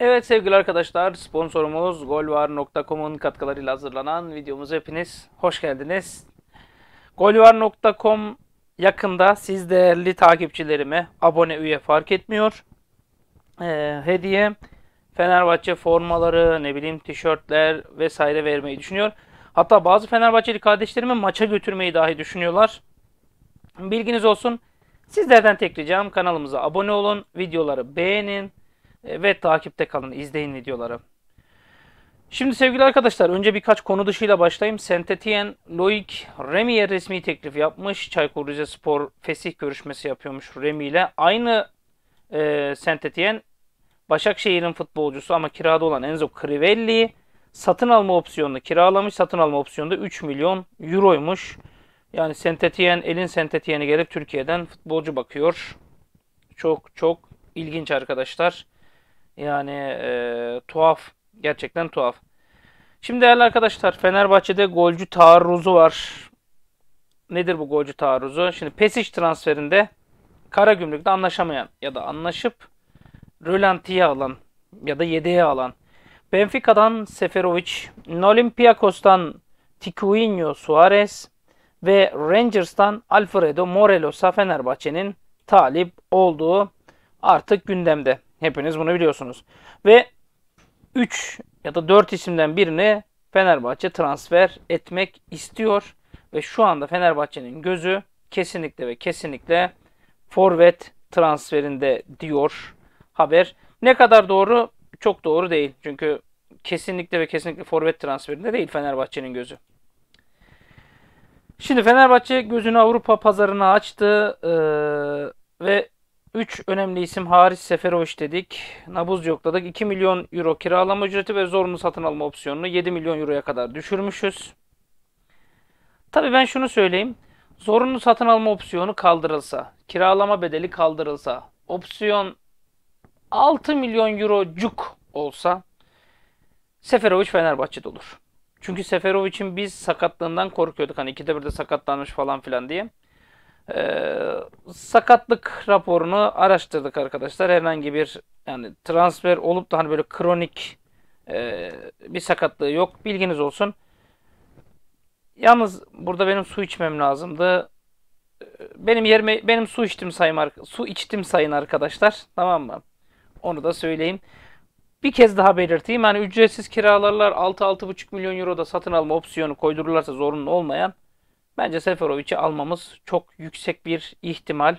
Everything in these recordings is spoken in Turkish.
Evet sevgili arkadaşlar sponsorumuz golvar.com'un katkılarıyla hazırlanan videomuz hepiniz hoş geldiniz. Golvar.com yakında siz değerli takipçilerime abone üye fark etmiyor. Ee, hediye Fenerbahçe formaları ne bileyim tişörtler vesaire vermeyi düşünüyor. Hatta bazı Fenerbahçeli kardeşlerime maça götürmeyi dahi düşünüyorlar. Bilginiz olsun. Sizlerden tek ricam kanalımıza abone olun, videoları beğenin e, ve takipte kalın, izleyin videoları. Şimdi sevgili arkadaşlar önce birkaç konu dışıyla başlayayım. Sentetien Loic Remi'ye resmi teklif yapmış. Çaykur Rizespor fesih görüşmesi yapıyormuş Remy ile. Aynı e, Sentetien Başakşehir'in futbolcusu ama kirada olan Enzo Crivelli'yi satın alma opsiyonunu kiralamış. Satın alma opsiyonu da 3 milyon euroymuş. Yani Sentetien, elin Sentetien'i gelip Türkiye'den futbolcu bakıyor. Çok çok ilginç arkadaşlar. Yani e, tuhaf. Gerçekten tuhaf. Şimdi değerli arkadaşlar Fenerbahçe'de golcü taarruzu var. Nedir bu golcü taarruzu? Şimdi Pesic transferinde Kara Gümrük'te anlaşamayan ya da anlaşıp Rölanti'ye alan ya da yedeğe alan. Benfica'dan Seferovic, Olympiakos'tan Ticuinho Suarez ve Rangers'tan Alfredo Morelos'a Fenerbahçe'nin talip olduğu artık gündemde. Hepiniz bunu biliyorsunuz. Ve 3 ya da 4 isimden birini Fenerbahçe transfer etmek istiyor. Ve şu anda Fenerbahçe'nin gözü kesinlikle ve kesinlikle forvet transferinde diyor haber. Ne kadar doğru? Çok doğru değil. Çünkü kesinlikle ve kesinlikle forvet transferinde değil Fenerbahçe'nin gözü. Şimdi Fenerbahçe gözünü Avrupa pazarına açtı ee, ve 3 önemli isim hariç Seferovic dedik. Nabuz yokladık. 2 milyon euro kiralama ücreti ve zorunlu satın alma opsiyonunu 7 milyon euroya kadar düşürmüşüz. Tabii ben şunu söyleyeyim. Zorunlu satın alma opsiyonu kaldırılsa, kiralama bedeli kaldırılsa, opsiyon 6 milyon eurocuk cuk olsa Seferovic Fenerbahçe'de olur. Çünkü Seferovic'in biz sakatlığından korkuyorduk. Hani ikide bir de sakatlanmış falan filan diye. Ee, sakatlık raporunu araştırdık arkadaşlar. Herhangi bir yani transfer olup da hani böyle kronik e, bir sakatlığı yok. Bilginiz olsun. Yalnız burada benim su içmem lazımdı. Ee, benim yerime benim su içtim sayın su içtim sayın arkadaşlar. Tamam mı? Onu da söyleyeyim. Bir kez daha belirteyim. Yani ücretsiz kiralarlar 6-6,5 milyon euro da satın alma opsiyonu koydururlarsa zorunlu olmayan Bence Seferovic'i almamız çok yüksek bir ihtimal.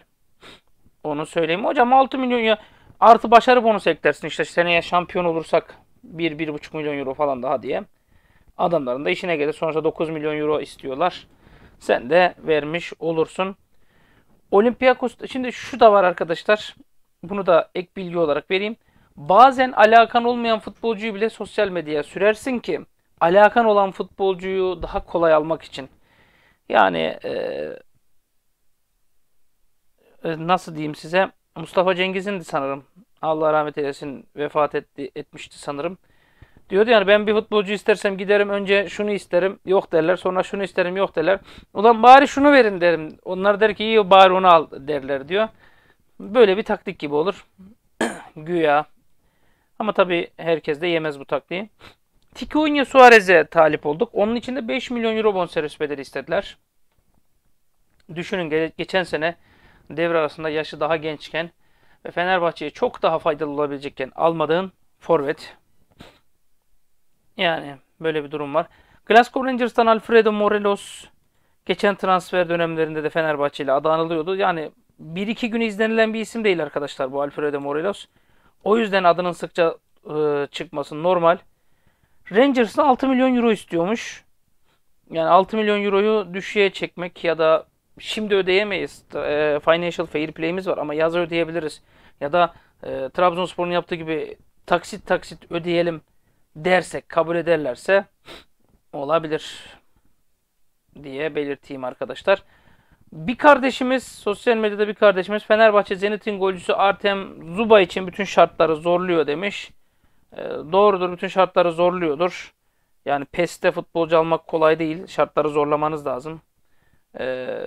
Onu söyleyeyim. Hocam 6 milyon ya artı başarı bonusu eklersin işte seneye şampiyon olursak 1-1,5 milyon euro falan daha diye. Adamların da işine gelir. Sonuçta 9 milyon euro istiyorlar. Sen de vermiş olursun. Olympiakos şimdi şu da var arkadaşlar. Bunu da ek bilgi olarak vereyim. Bazen alakan olmayan futbolcuyu bile sosyal medyaya sürersin ki alakan olan futbolcuyu daha kolay almak için. Yani e, e, nasıl diyeyim size Mustafa Cengiz'indi sanırım. Allah rahmet eylesin vefat etti, etmişti sanırım. Diyordu yani ben bir futbolcu istersem giderim önce şunu isterim yok derler sonra şunu isterim yok derler. Ulan bari şunu verin derim. Onlar der ki iyi bari onu al derler diyor. Böyle bir taktik gibi olur. Güya. Ama tabii herkes de yemez bu taktiği. Ticuinho Suarez'e talip olduk. Onun için de 5 milyon euro bonservis bedeli istediler. Düşünün geçen sene devre arasında yaşı daha gençken ve Fenerbahçe'ye çok daha faydalı olabilecekken almadığın forvet. Yani böyle bir durum var. Glasgow Rangers'tan Alfredo Morelos geçen transfer dönemlerinde de Fenerbahçe ile adı anılıyordu. Yani 1-2 gün izlenilen bir isim değil arkadaşlar bu Alfredo Morelos. O yüzden adının sıkça e, çıkması normal. Rangers'ın 6 milyon euro istiyormuş. Yani 6 milyon euroyu düşüğe çekmek ya da şimdi ödeyemeyiz. E, financial fair play'imiz var ama yaza ödeyebiliriz. Ya da e, Trabzonspor'un yaptığı gibi taksit taksit ödeyelim dersek, kabul ederlerse olabilir diye belirteyim arkadaşlar. Bir kardeşimiz, sosyal medyada bir kardeşimiz Fenerbahçe Zenit'in golcüsü Artem Zuba için bütün şartları zorluyor demiş. Ee, doğrudur bütün şartları zorluyordur. Yani PES'te futbolcu almak kolay değil. Şartları zorlamanız lazım. Ee,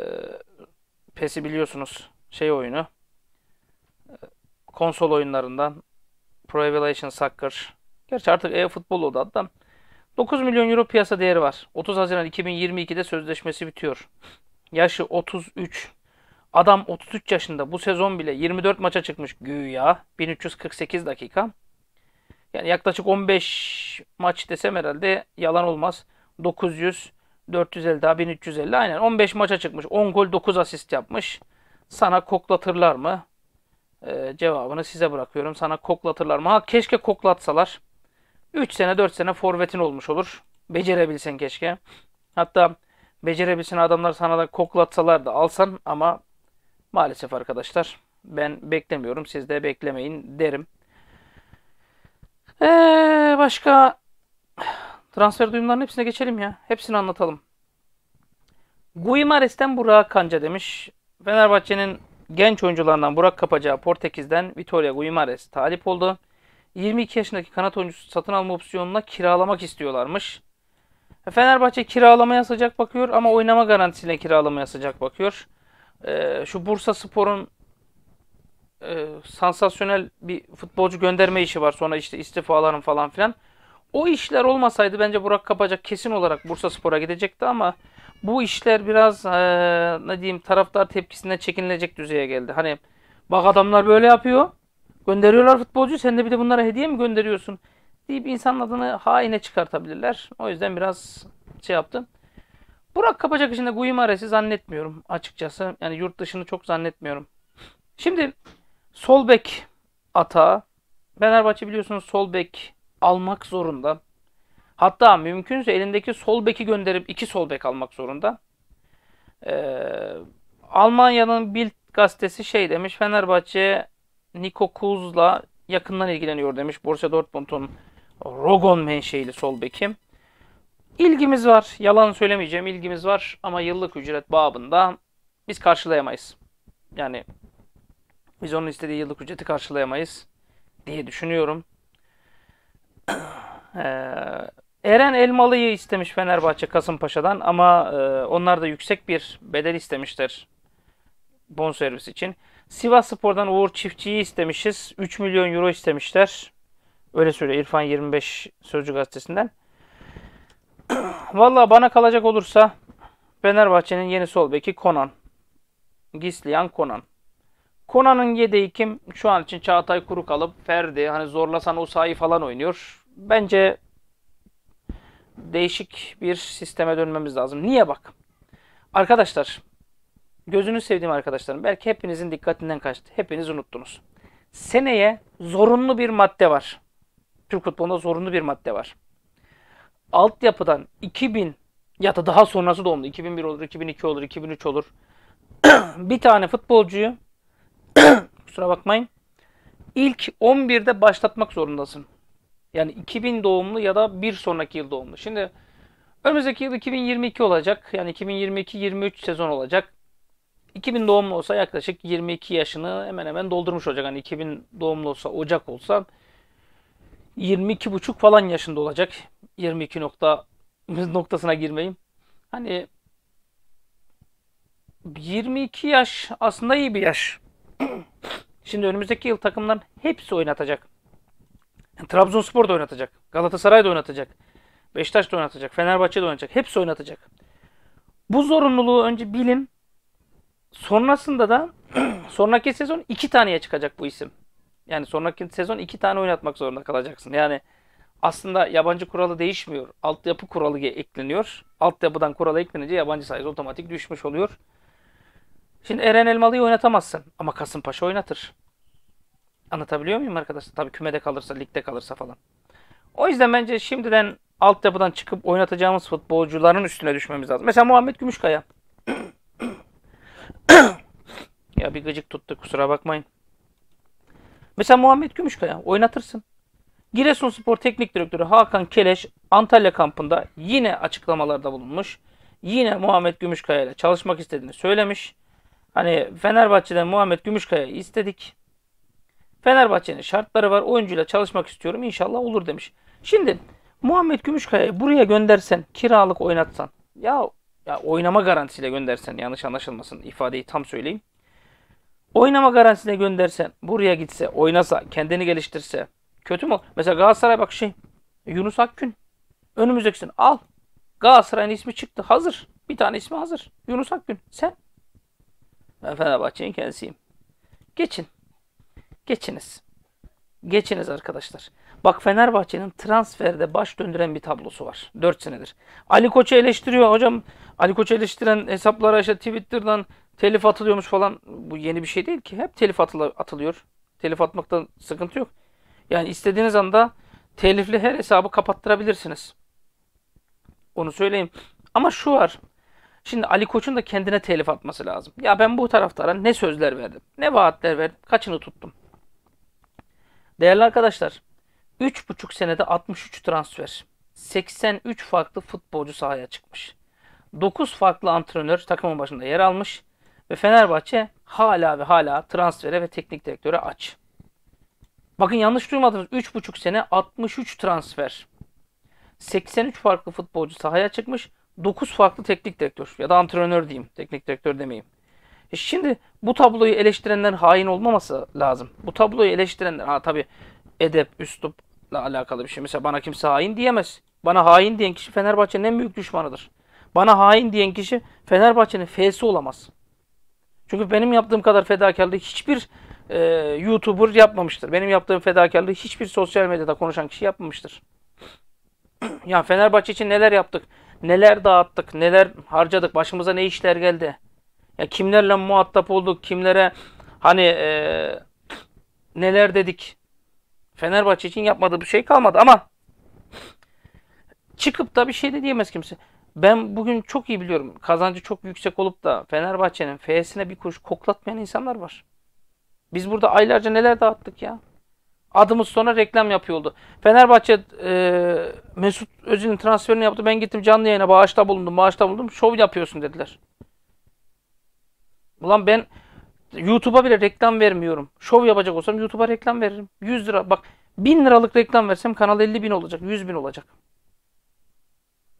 PES'i biliyorsunuz şey oyunu. Ee, konsol oyunlarından Pro Evolution Soccer. Gerçi artık e-futbol oldu adam. 9 milyon euro piyasa değeri var. 30 Haziran 2022'de sözleşmesi bitiyor. Yaşı 33. Adam 33 yaşında bu sezon bile 24 maça çıkmış güya. 1348 dakika. Yani yaklaşık 15 maç desem herhalde yalan olmaz. 900, 450 daha 1350 aynen 15 maça çıkmış. 10 gol 9 asist yapmış. Sana koklatırlar mı? Ee, cevabını size bırakıyorum. Sana koklatırlar mı? Ha keşke koklatsalar. 3 sene 4 sene forvetin olmuş olur. Becerebilsen keşke. Hatta becerebilsin adamlar sana da koklatsalar da alsan ama maalesef arkadaşlar ben beklemiyorum. Siz de beklemeyin derim. Ee, başka transfer duyumlarının hepsine geçelim ya. Hepsini anlatalım. Guimares'ten Burak Kanca demiş. Fenerbahçe'nin genç oyuncularından Burak Kapacağı Portekiz'den Vitoria Guimares talip oldu. 22 yaşındaki kanat oyuncusu satın alma opsiyonuna kiralamak istiyorlarmış. E, Fenerbahçe kiralamaya sıcak bakıyor ama oynama garantisiyle kiralamaya sıcak bakıyor. Ee, şu Bursa Spor'un e, sansasyonel bir futbolcu gönderme işi var. Sonra işte istifaların falan filan. O işler olmasaydı bence Burak Kapacak kesin olarak Bursa Spor'a gidecekti ama bu işler biraz e, ne diyeyim taraftar tepkisinden çekinilecek düzeye geldi. Hani bak adamlar böyle yapıyor. Gönderiyorlar futbolcu sen de bir de bunlara hediye mi gönderiyorsun? deyip insan adını haine çıkartabilirler. O yüzden biraz şey yaptım. Burak Kapacak için de Guimares'i zannetmiyorum açıkçası. Yani yurt dışını çok zannetmiyorum. Şimdi Sol bek atağı. Fenerbahçe biliyorsunuz sol bek almak zorunda. Hatta mümkünse elindeki sol beki gönderip iki sol bek almak zorunda. Ee, Almanya'nın Bild gazetesi şey demiş. Fenerbahçe Niko Kuz'la yakından ilgileniyor demiş. Borussia Dortmund'un Rogon menşeili sol beki. İlgimiz var. Yalan söylemeyeceğim. ilgimiz var ama yıllık ücret babında biz karşılayamayız. Yani biz onun istediği yıllık ücreti karşılayamayız diye düşünüyorum. Ee, Eren Elmalı'yı istemiş Fenerbahçe Kasımpaşa'dan ama e, onlar da yüksek bir bedel istemişler bonservis için. Sivas Spor'dan Uğur Çiftçi'yi istemişiz. 3 milyon euro istemişler. Öyle söylüyor İrfan 25 Sözcü Gazetesi'nden. Valla bana kalacak olursa Fenerbahçe'nin yeni sol beki Konan. Gislian Konan. Kona'nın yedeği kim? Şu an için Çağatay Kuru kalıp Ferdi hani zorlasan Usayi falan oynuyor. Bence değişik bir sisteme dönmemiz lazım. Niye bak? Arkadaşlar gözünü sevdiğim arkadaşlarım belki hepinizin dikkatinden kaçtı. Hepiniz unuttunuz. Seneye zorunlu bir madde var. Türk futbolunda zorunlu bir madde var. Altyapıdan 2000 ya da daha sonrası doğumlu 2001 olur, 2002 olur, 2003 olur. bir tane futbolcuyu kusura bakmayın. İlk 11'de başlatmak zorundasın. Yani 2000 doğumlu ya da bir sonraki yıl doğumlu. Şimdi önümüzdeki yıl 2022 olacak. Yani 2022-23 sezon olacak. 2000 doğumlu olsa yaklaşık 22 yaşını hemen hemen doldurmuş olacak. Hani 2000 doğumlu olsa Ocak olsa 22.5 falan yaşında olacak. 22 nokta noktasına girmeyeyim. Hani 22 yaş aslında iyi bir yaş. Şimdi önümüzdeki yıl takımların hepsi oynatacak. Yani Trabzonspor da oynatacak. Galatasaray da oynatacak. Beşiktaş da oynatacak. Fenerbahçe de oynatacak. Hepsi oynatacak. Bu zorunluluğu önce bilin. Sonrasında da sonraki sezon iki taneye çıkacak bu isim. Yani sonraki sezon iki tane oynatmak zorunda kalacaksın. Yani aslında yabancı kuralı değişmiyor. Altyapı kuralı ekleniyor. Altyapıdan kurala eklenince yabancı sayısı otomatik düşmüş oluyor. Şimdi Eren Elmalı'yı oynatamazsın ama Kasımpaşa oynatır. Anlatabiliyor muyum arkadaşlar? Tabii kümede kalırsa, ligde kalırsa falan. O yüzden bence şimdiden altyapıdan çıkıp oynatacağımız futbolcuların üstüne düşmemiz lazım. Mesela Muhammed Gümüşkaya. ya bir gıcık tuttu kusura bakmayın. Mesela Muhammed Gümüşkaya oynatırsın. Giresunspor Teknik Direktörü Hakan Keleş Antalya kampında yine açıklamalarda bulunmuş. Yine Muhammed Gümüşkaya ile çalışmak istediğini söylemiş. Hani Fenerbahçe'den Muhammed Gümüşkaya istedik. Fenerbahçe'nin şartları var. Oyuncuyla çalışmak istiyorum. İnşallah olur demiş. Şimdi Muhammed Gümüşkaya'yı buraya göndersen, kiralık oynatsan. Ya, ya oynama garantisiyle göndersen yanlış anlaşılmasın ifadeyi tam söyleyeyim. Oynama garantisine göndersen, buraya gitse, oynasa, kendini geliştirse. Kötü mü? Mesela Galatasaray bak şey, Yunus Akgün. Önümüzdekisin al. Galatasaray'ın ismi çıktı. Hazır. Bir tane ismi hazır. Yunus Akgün. Sen ben Fenerbahçe'nin kendisiyim. Geçin. Geçiniz. Geçiniz arkadaşlar. Bak Fenerbahçe'nin transferde baş döndüren bir tablosu var. 4 senedir. Ali Koç'u eleştiriyor. Hocam Ali Koç'u eleştiren hesaplara işte Twitter'dan telif atılıyormuş falan. Bu yeni bir şey değil ki. Hep telif atılıyor. Telif atmaktan sıkıntı yok. Yani istediğiniz anda telifli her hesabı kapattırabilirsiniz. Onu söyleyeyim. Ama şu var. Şimdi Ali Koç'un da kendine telif atması lazım. Ya ben bu taraftara ne sözler verdim, ne vaatler verdim, kaçını tuttum. Değerli arkadaşlar, 3,5 senede 63 transfer, 83 farklı futbolcu sahaya çıkmış. 9 farklı antrenör takımın başında yer almış ve Fenerbahçe hala ve hala transfere ve teknik direktöre aç. Bakın yanlış duymadınız. 3,5 sene 63 transfer. 83 farklı futbolcu sahaya çıkmış. 9 farklı teknik direktör ya da antrenör diyeyim. Teknik direktör demeyeyim. E şimdi bu tabloyu eleştirenler hain olmaması lazım. Bu tabloyu eleştirenler ha tabii edep, üslupla alakalı bir şey. Mesela bana kimse hain diyemez. Bana hain diyen kişi Fenerbahçe'nin en büyük düşmanıdır. Bana hain diyen kişi Fenerbahçe'nin F'si olamaz. Çünkü benim yaptığım kadar fedakarlığı hiçbir e, YouTuber yapmamıştır. Benim yaptığım fedakarlığı hiçbir sosyal medyada konuşan kişi yapmamıştır. ya Fenerbahçe için neler yaptık? neler dağıttık, neler harcadık, başımıza ne işler geldi. Ya kimlerle muhatap olduk, kimlere hani e, neler dedik. Fenerbahçe için yapmadığı bir şey kalmadı ama çıkıp da bir şey de diyemez kimse. Ben bugün çok iyi biliyorum. Kazancı çok yüksek olup da Fenerbahçe'nin F'sine bir kuruş koklatmayan insanlar var. Biz burada aylarca neler dağıttık ya adımız sonra reklam yapıyordu. Fenerbahçe e, Mesut Özil'in transferini yaptı. Ben gittim canlı yayına bağışta bulundum, bağışta bulundum. Şov yapıyorsun dediler. Ulan ben YouTube'a bile reklam vermiyorum. Şov yapacak olsam YouTube'a reklam veririm. 100 lira bak 1000 liralık reklam versem kanal 50 bin olacak, 100 bin olacak.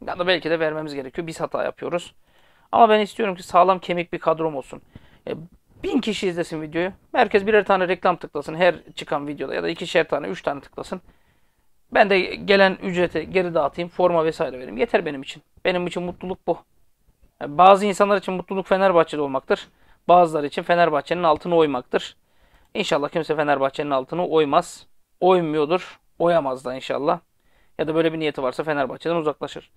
Ya da belki de vermemiz gerekiyor. Biz hata yapıyoruz. Ama ben istiyorum ki sağlam kemik bir kadrom olsun. E, Bin kişi izlesin videoyu. Herkes birer tane reklam tıklasın her çıkan videoda ya da ikişer tane, üç tane tıklasın. Ben de gelen ücreti geri dağıtayım, forma vesaire vereyim. Yeter benim için. Benim için mutluluk bu. Yani bazı insanlar için mutluluk Fenerbahçe'de olmaktır. Bazıları için Fenerbahçe'nin altını oymaktır. İnşallah kimse Fenerbahçe'nin altını oymaz. Oymuyordur. Oyamaz da inşallah. Ya da böyle bir niyeti varsa Fenerbahçe'den uzaklaşır.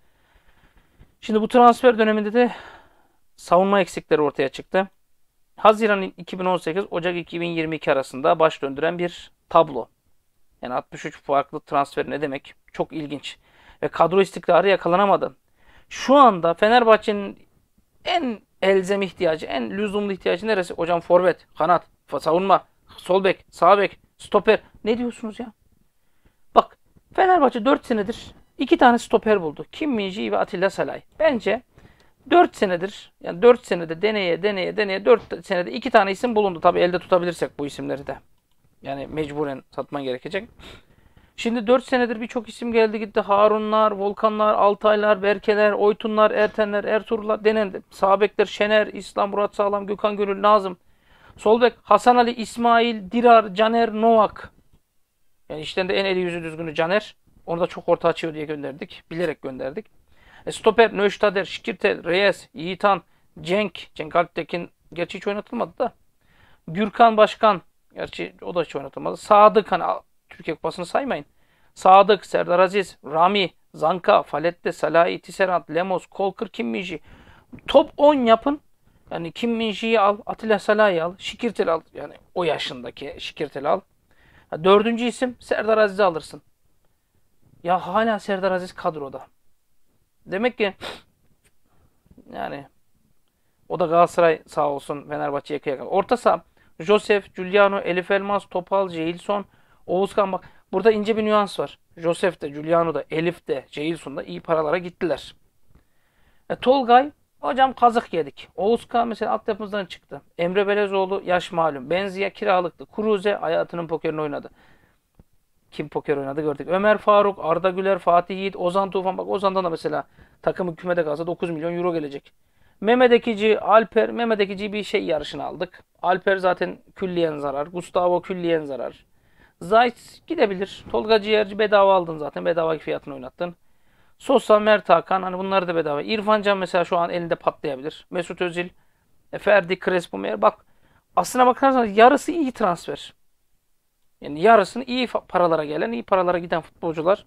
Şimdi bu transfer döneminde de savunma eksikleri ortaya çıktı. Haziran 2018 Ocak 2022 arasında baş döndüren bir tablo. Yani 63 farklı transfer ne demek? Çok ilginç. Ve kadro istikrarı yakalanamadı. Şu anda Fenerbahçe'nin en elzem ihtiyacı, en lüzumlu ihtiyacı neresi? Hocam forvet, kanat, savunma, sol bek, sağ bek, stoper. Ne diyorsunuz ya? Bak Fenerbahçe 4 senedir 2 tane stoper buldu. Kim Minji ve Atilla Salay. Bence 4 senedir yani 4 senede deneye deneye deneye 4 senede 2 tane isim bulundu. Tabi elde tutabilirsek bu isimleri de. Yani mecburen satman gerekecek. Şimdi 4 senedir birçok isim geldi gitti. Harunlar, Volkanlar, Altaylar, Berkeler, Oytunlar, Ertenler, Ertuğrullar denendi. Sabekler, Şener, İslam, Murat Sağlam, Gökhan Gönül, Nazım. Solbek, Hasan Ali, İsmail, Dirar, Caner, Novak. Yani işten de en eli yüzü düzgünü Caner. Onu da çok orta açıyor diye gönderdik. Bilerek gönderdik. E, stoper, Nöştader, Şikirte, Reyes, Yiğitan, Cenk. Cenk Alptekin gerçi hiç oynatılmadı da. Gürkan Başkan. Gerçi o da hiç oynatılmadı. Sadık hani Türkiye Kupası'nı saymayın. Sadık, Serdar Aziz, Rami, Zanka, Falette, Salahi, Tisserant, Lemos, Kolkır, Kim Top 10 yapın. Yani Kim Minji'yi al, Atilla Salahi'yi al, Şikirtel al. Yani o yaşındaki Şikirtel al. dördüncü isim Serdar Aziz'i alırsın. Ya hala Serdar Aziz kadroda. Demek ki yani o da Galatasaray sağ olsun Fenerbahçe'ye kıyak. Orta saha Josef, Giuliano, Elif Elmas, Topal, Ceylson, Oğuzkan bak burada ince bir nüans var. Josef de, Giuliano da, Elif de, Ceylson da iyi paralara gittiler. E, Tolgay hocam kazık yedik. Oğuzkan mesela altyapımızdan çıktı. Emre Belezoğlu yaş malum. Benziye kiralıktı. Kuruze hayatının pokerini oynadı kim poker oynadı gördük. Ömer Faruk, Arda Güler, Fatih Yiğit, Ozan Tufan. Bak Ozan'dan da mesela takımı kümede kalsa 9 milyon euro gelecek. Mehmet Ekici, Alper. Mehmet Ekici bir şey yarışına aldık. Alper zaten külliyen zarar. Gustavo külliyen zarar. Zayt gidebilir. Tolga Ciğerci bedava aldın zaten. Bedava fiyatını oynattın. Sosa, Mert Hakan hani bunları da bedava. İrfan Can mesela şu an elinde patlayabilir. Mesut Özil, e, Ferdi, Crespo, Bak aslına bakarsanız yarısı iyi transfer. Yani yarısını iyi paralara gelen, iyi paralara giden futbolcular.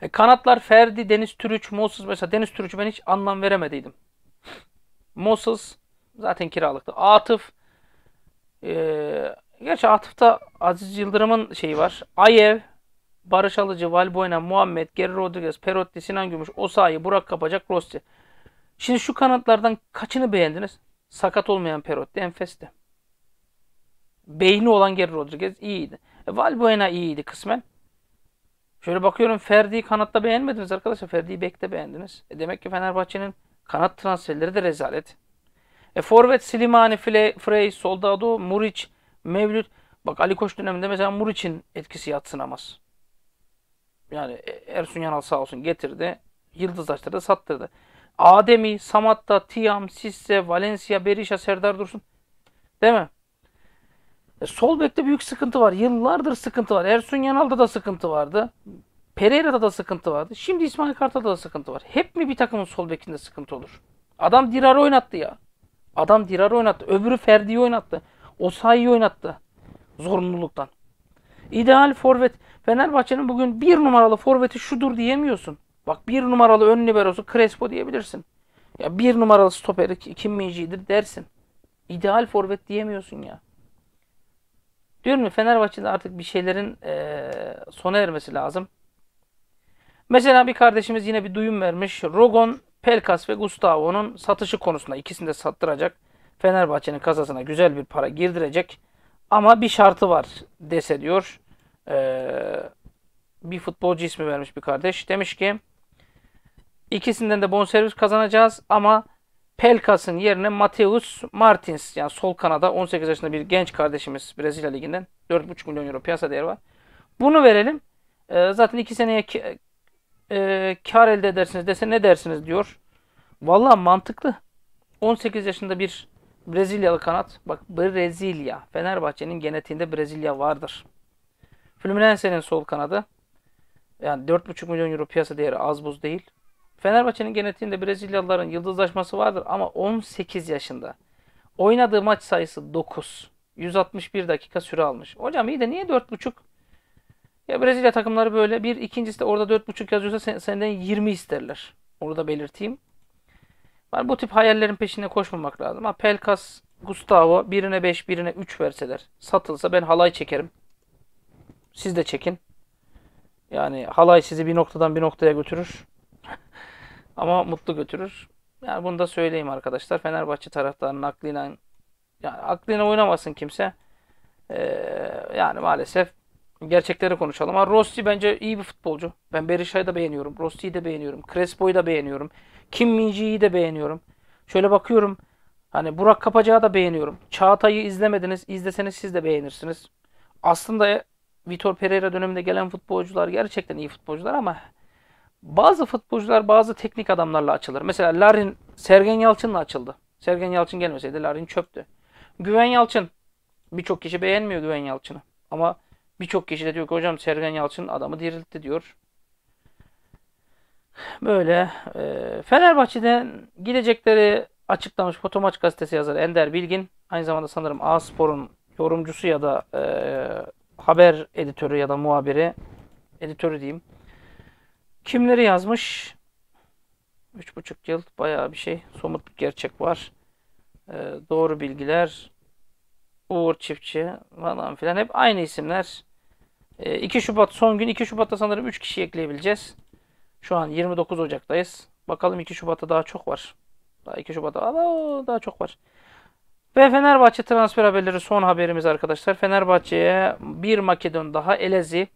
E, kanatlar Ferdi, Deniz Türüç, Moses. Mesela Deniz Türüç'ü ben hiç anlam veremediydim. Moses zaten kiralıktı. Atıf. E, gerçi Atıf'ta Aziz Yıldırım'ın şeyi var. Ayev. Barış Alıcı, Valbuena, Muhammed, Geri Rodriguez, Perotti, Sinan Gümüş, Osayi, Burak Kapacak, Rossi. Şimdi şu kanatlardan kaçını beğendiniz? Sakat olmayan Perotti enfesti beyni olan Geri Rodriguez iyiydi. E, Valbuena iyiydi kısmen. Şöyle bakıyorum Ferdi'yi kanatta beğenmediniz arkadaşlar. Ferdi'yi bekte beğendiniz. E, demek ki Fenerbahçe'nin kanat transferleri de rezalet. E, Forvet Slimani, Frey, Soldado, Muriç, Mevlüt. Bak Ali Koç döneminde mesela Muriç'in etkisi yatsınamaz. Yani e, Ersun Yanal sağ olsun getirdi. Yıldızlaştırdı, sattırdı. Ademi, Samatta, Tiam, Sisse, Valencia, Berisha, Serdar Dursun. Değil mi? E, sol bekte büyük sıkıntı var. Yıllardır sıkıntı var. Ersun Yanal'da da sıkıntı vardı. Pereira'da da sıkıntı vardı. Şimdi İsmail Kartal'da da sıkıntı var. Hep mi bir takımın sol bekinde sıkıntı olur? Adam Dirar oynattı ya. Adam Dirar oynattı. Öbürü Ferdi'yi oynattı. Osayi'yi oynattı. Zorunluluktan. İdeal forvet. Fenerbahçe'nin bugün bir numaralı forveti şudur diyemiyorsun. Bak bir numaralı ön liberosu Crespo diyebilirsin. Ya bir numaralı stoperi Kim Minji'dir dersin. İdeal forvet diyemiyorsun ya. Diyorum mu Fenerbahçe'de artık bir şeylerin e, sona ermesi lazım. Mesela bir kardeşimiz yine bir duyum vermiş. Rogon, Pelkas ve Gustavo'nun satışı konusunda ikisini de sattıracak. Fenerbahçe'nin kasasına güzel bir para girdirecek. Ama bir şartı var dese diyor. Ee, bir futbolcu ismi vermiş bir kardeş. Demiş ki ikisinden de bonservis kazanacağız ama Pelkas'ın yerine Mateus Martins yani sol kanada 18 yaşında bir genç kardeşimiz Brezilya Ligi'nden 4,5 milyon euro piyasa değeri var. Bunu verelim. E, zaten 2 seneye ki, e, kar elde edersiniz dese ne dersiniz diyor. Valla mantıklı. 18 yaşında bir Brezilyalı kanat. Bak Brezilya. Fenerbahçe'nin genetiğinde Brezilya vardır. Fluminense'nin sol kanadı. Yani 4,5 milyon euro piyasa değeri az buz değil. Fenerbahçe'nin genetiğinde Brezilyalıların yıldızlaşması vardır ama 18 yaşında. Oynadığı maç sayısı 9. 161 dakika süre almış. Hocam iyi de niye 4.5? Ya Brezilya takımları böyle. Bir ikincisi de orada 4.5 yazıyorsa senden 20 isterler. Onu da belirteyim. Yani bu tip hayallerin peşine koşmamak lazım. Ha Pelkas, Gustavo birine 5 birine 3 verseler satılsa ben halay çekerim. Siz de çekin. Yani halay sizi bir noktadan bir noktaya götürür. Ama mutlu götürür. Yani bunu da söyleyeyim arkadaşlar. Fenerbahçe taraftarının aklıyla yani aklıyla oynamasın kimse. Ee, yani maalesef gerçekleri konuşalım. Ama Rossi bence iyi bir futbolcu. Ben Berisha'yı da beğeniyorum. Rossi'yi de beğeniyorum. Crespo'yu da beğeniyorum. Kim Minji'yi de beğeniyorum. Şöyle bakıyorum. Hani Burak Kapacağı da beğeniyorum. Çağatay'ı izlemediniz. izleseniz siz de beğenirsiniz. Aslında Vitor Pereira döneminde gelen futbolcular gerçekten iyi futbolcular ama bazı futbolcular bazı teknik adamlarla açılır. Mesela Larin Sergen Yalçın'la açıldı. Sergen Yalçın gelmeseydi Larin çöptü. Güven Yalçın. Birçok kişi beğenmiyor Güven Yalçın'ı. Ama birçok kişi de diyor ki hocam Sergen Yalçın adamı diriltti diyor. Böyle e, Fenerbahçe'den gidecekleri açıklamış Fotomaç gazetesi yazarı Ender Bilgin. Aynı zamanda sanırım A Spor'un yorumcusu ya da e, haber editörü ya da muhabiri editörü diyeyim. Kimleri yazmış? Üç buçuk yıl bayağı bir şey. Somut bir gerçek var. Ee, doğru bilgiler. Uğur Çiftçi falan filan. Hep aynı isimler. Ee, 2 Şubat son gün. 2 Şubat'ta sanırım 3 kişi ekleyebileceğiz. Şu an 29 Ocak'tayız. Bakalım 2 Şubat'ta daha çok var. Daha 2 Şubat'ta daha çok var. Ve Fenerbahçe transfer haberleri son haberimiz arkadaşlar. Fenerbahçe'ye bir Makedon daha Elezi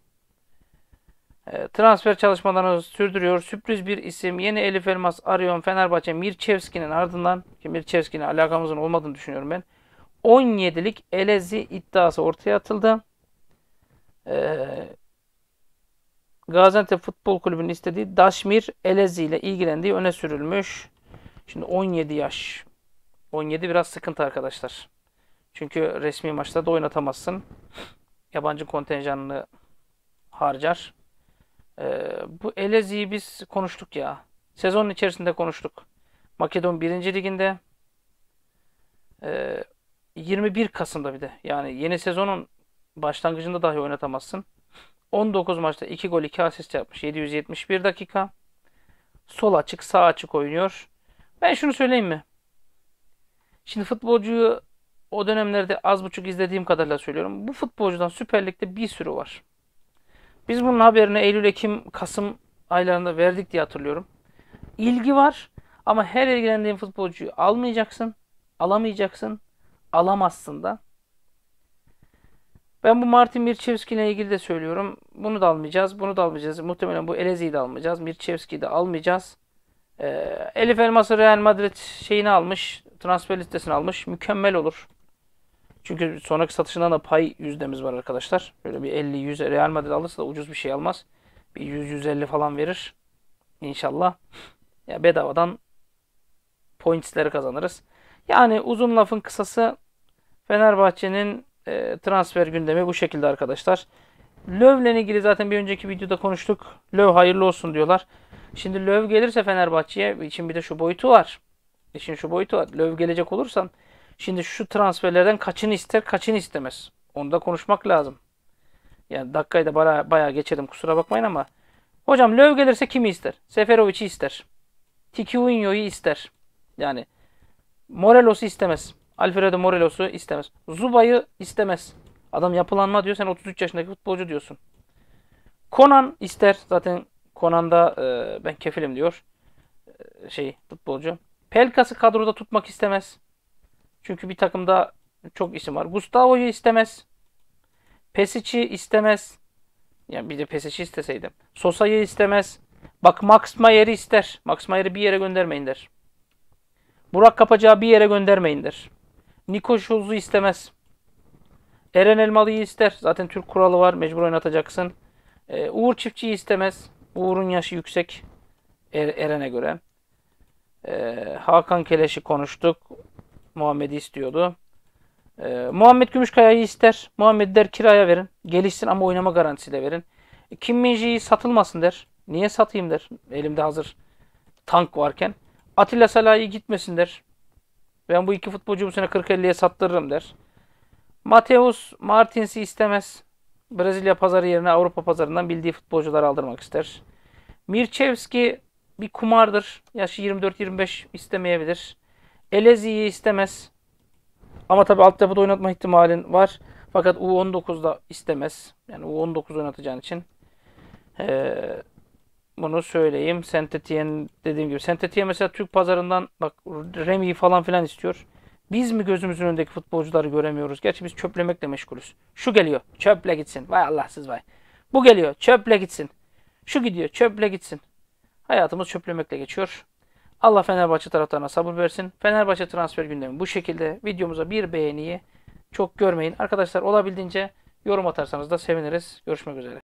ee, transfer çalışmalarını sürdürüyor. Sürpriz bir isim. Yeni Elif Elmas arıyor. Fenerbahçe Mirçevski'nin ardından ki Mirçevski'nin alakamızın olmadığını düşünüyorum ben. 17'lik Elezi iddiası ortaya atıldı. Ee, Gaziantep Futbol Kulübü'nün istediği Daşmir Elezi ile ilgilendiği öne sürülmüş. Şimdi 17 yaş. 17 biraz sıkıntı arkadaşlar. Çünkü resmi maçta da oynatamazsın. Yabancı kontenjanını harcar. Ee, bu Elezi'yi biz konuştuk ya. Sezonun içerisinde konuştuk. Makedon 1. Liginde. Ee, 21 Kasım'da bir de. Yani yeni sezonun başlangıcında dahi oynatamazsın. 19 maçta 2 gol 2 asist yapmış. 771 dakika. Sol açık sağ açık oynuyor. Ben şunu söyleyeyim mi? Şimdi futbolcuyu o dönemlerde az buçuk izlediğim kadarıyla söylüyorum. Bu futbolcudan Süper Lig'de bir sürü var. Biz bunun haberini Eylül, Ekim, Kasım aylarında verdik diye hatırlıyorum. İlgi var ama her ilgilendiğin futbolcuyu almayacaksın, alamayacaksın, alamazsın da. Ben bu Martin Mirçevski ile ilgili de söylüyorum. Bunu da almayacağız, bunu da almayacağız. Muhtemelen bu Elezi'yi de almayacağız, Mirçevski'yi de almayacağız. Ee, Elif Elmas'ı Real Madrid şeyini almış, transfer listesini almış. Mükemmel olur. Çünkü sonraki satışından da pay yüzdemiz var arkadaşlar. Böyle bir 50-100 Real Madrid alırsa da ucuz bir şey almaz. Bir 100-150 falan verir. İnşallah. Ya bedavadan pointsleri kazanırız. Yani uzun lafın kısası Fenerbahçe'nin e, transfer gündemi bu şekilde arkadaşlar. Löv'le ilgili zaten bir önceki videoda konuştuk. Löv hayırlı olsun diyorlar. Şimdi Löv gelirse Fenerbahçe'ye için bir de şu boyutu var. İşin şu boyutu var. Löv gelecek olursan Şimdi şu transferlerden kaçını ister, kaçını istemez. Onu da konuşmak lazım. Yani dakikayı da bayağı, bayağı geçirdim kusura bakmayın ama. Hocam Löw gelirse kimi ister? Seferovic'i ister. Tikiunyo'yu ister. Yani Morelos'u istemez. Alfredo Morelos'u istemez. Zuba'yı istemez. Adam yapılanma diyor. Sen 33 yaşındaki futbolcu diyorsun. Conan ister. Zaten Conan'da e, ben kefilim diyor. E, şey futbolcu. Pelkas'ı kadroda tutmak istemez. Çünkü bir takımda çok isim var. Gustavo'yu istemez. Pesic'i istemez. Yani bir de Pesic'i isteseydim. Sosa'yı istemez. Bak Max Mayer'i ister. Max Mayer'i bir yere göndermeyin der. Burak Kapacağı bir yere göndermeyin der. Niko Şulz'u istemez. Eren Elmalı'yı ister. Zaten Türk kuralı var. Mecbur oynatacaksın. Ee, Uğur Çiftçi'yi istemez. Uğur'un yaşı yüksek. Er, Eren'e göre. Ee, Hakan Keleş'i konuştuk. Muhammed'i istiyordu. Ee, Muhammed Gümüşkaya'yı ister. Muhammed der kiraya verin. Gelişsin ama oynama garantisiyle verin. E, Kim Minji'yi satılmasın der. Niye satayım der. Elimde hazır tank varken. Atilla Salah'ı gitmesin der. Ben bu iki futbolcu bu sene 40-50'ye sattırırım der. Mateus Martins'i istemez. Brezilya pazarı yerine Avrupa pazarından bildiği futbolcuları aldırmak ister. Mirchevski bir kumardır. Yaşı 24-25 istemeyebilir. Elezi'yi istemez. Ama tabi altyapıda oynatma ihtimalin var. Fakat U19'da istemez. Yani U19 oynatacağın için. Ee, bunu söyleyeyim. Sentetiyen dediğim gibi. sentetiyen mesela Türk pazarından bak Remi'yi falan filan istiyor. Biz mi gözümüzün önündeki futbolcuları göremiyoruz? Gerçi biz çöplemekle meşgulüz. Şu geliyor. Çöple gitsin. Vay Allahsız vay. Bu geliyor. Çöple gitsin. Şu gidiyor. Çöple gitsin. Hayatımız çöplemekle geçiyor. Allah Fenerbahçe taraftarına sabır versin. Fenerbahçe transfer gündemi bu şekilde. Videomuza bir beğeniyi çok görmeyin. Arkadaşlar olabildiğince yorum atarsanız da seviniriz. Görüşmek üzere.